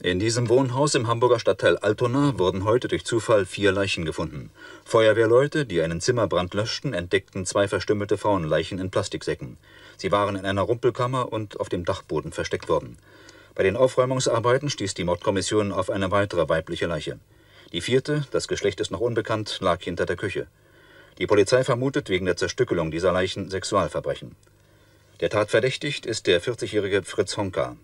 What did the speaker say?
In diesem Wohnhaus im Hamburger Stadtteil Altona wurden heute durch Zufall vier Leichen gefunden. Feuerwehrleute, die einen Zimmerbrand löschten, entdeckten zwei verstümmelte Frauenleichen in Plastiksäcken. Sie waren in einer Rumpelkammer und auf dem Dachboden versteckt worden. Bei den Aufräumungsarbeiten stieß die Mordkommission auf eine weitere weibliche Leiche. Die vierte, das Geschlecht ist noch unbekannt, lag hinter der Küche. Die Polizei vermutet wegen der Zerstückelung dieser Leichen Sexualverbrechen. Der Tatverdächtigt ist der 40-jährige Fritz Honka.